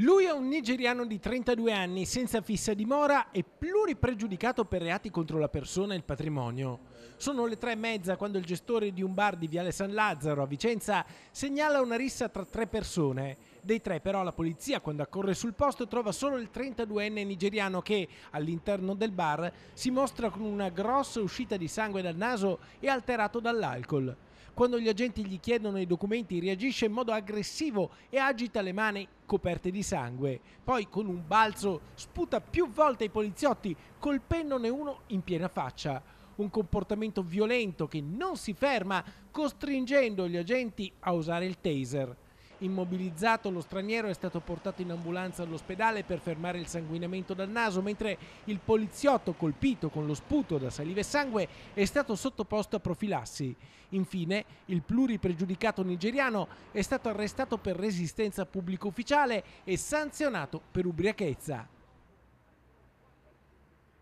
Lui è un nigeriano di 32 anni, senza fissa dimora e pluripregiudicato per reati contro la persona e il patrimonio. Sono le tre e mezza quando il gestore di un bar di Viale San Lazzaro a Vicenza segnala una rissa tra tre persone. Dei tre però la polizia quando accorre sul posto trova solo il 32enne nigeriano che all'interno del bar si mostra con una grossa uscita di sangue dal naso e alterato dall'alcol. Quando gli agenti gli chiedono i documenti reagisce in modo aggressivo e agita le mani coperte di sangue. Poi con un balzo sputa più volte i poliziotti, colpendone uno in piena faccia. Un comportamento violento che non si ferma, costringendo gli agenti a usare il taser. Immobilizzato lo straniero è stato portato in ambulanza all'ospedale per fermare il sanguinamento dal naso, mentre il poliziotto colpito con lo sputo da salive e sangue è stato sottoposto a profilassi. Infine, il pluripregiudicato nigeriano è stato arrestato per resistenza pubblico ufficiale e sanzionato per ubriachezza.